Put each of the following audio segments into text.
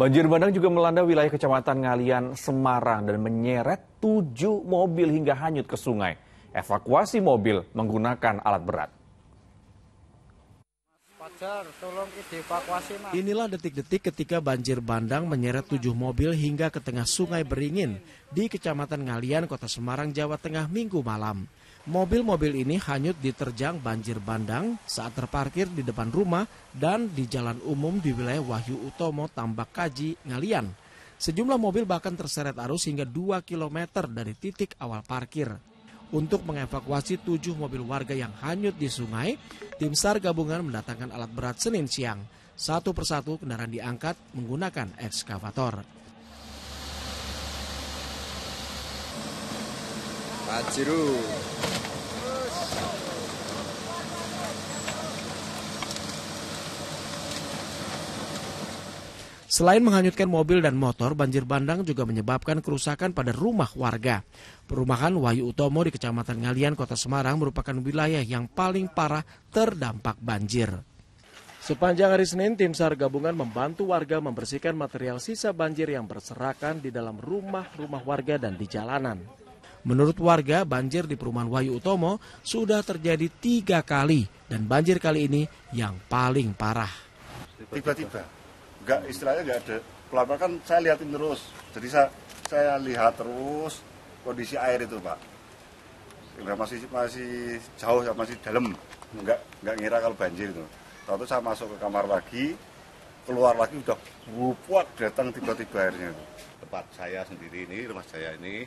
Banjir bandang juga melanda wilayah Kecamatan Ngalian, Semarang dan menyeret tujuh mobil hingga hanyut ke sungai. Evakuasi mobil menggunakan alat berat. Inilah detik-detik ketika banjir bandang menyeret tujuh mobil hingga ke tengah sungai Beringin di Kecamatan Ngalian, Kota Semarang, Jawa Tengah minggu malam. Mobil-mobil ini hanyut diterjang banjir bandang saat terparkir di depan rumah dan di jalan umum di wilayah Wahyu Utomo Tambak Kaji, Ngalian. Sejumlah mobil bahkan terseret arus hingga 2 km dari titik awal parkir. Untuk mengevakuasi tujuh mobil warga yang hanyut di sungai, tim SAR gabungan mendatangkan alat berat Senin siang. Satu persatu kendaraan diangkat menggunakan ekskavator. Paciru. Selain menghanyutkan mobil dan motor, banjir bandang juga menyebabkan kerusakan pada rumah warga. Perumahan Wahyu Utomo di Kecamatan Ngalian, Kota Semarang merupakan wilayah yang paling parah terdampak banjir. Sepanjang hari Senin, tim SAR gabungan membantu warga membersihkan material sisa banjir yang berserakan di dalam rumah-rumah warga dan di jalanan. Menurut warga, banjir di perumahan Wahyu Utomo sudah terjadi tiga kali dan banjir kali ini yang paling parah. Tiba-tiba nggak istilahnya nggak ada pelabuhan kan saya liatin terus jadi saya saya lihat terus kondisi air itu pak nggak masih masih jauh masih dalam nggak nggak ngira kalau banjir itu tahu saya masuk ke kamar lagi keluar lagi udah buat datang tiba-tiba airnya itu tempat saya sendiri ini rumah saya ini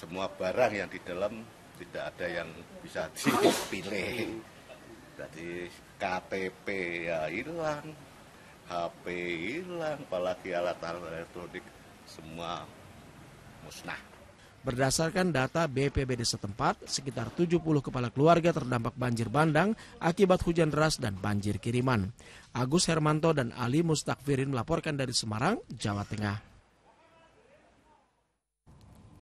semua barang yang di dalam tidak ada yang bisa dipilih jadi KTP ya hilang HP hilang, apalagi alat elektronik semua musnah. Berdasarkan data BPBD setempat, sekitar 70 kepala keluarga terdampak banjir bandang akibat hujan deras dan banjir kiriman. Agus Hermanto dan Ali Mustakfirin melaporkan dari Semarang, Jawa Tengah.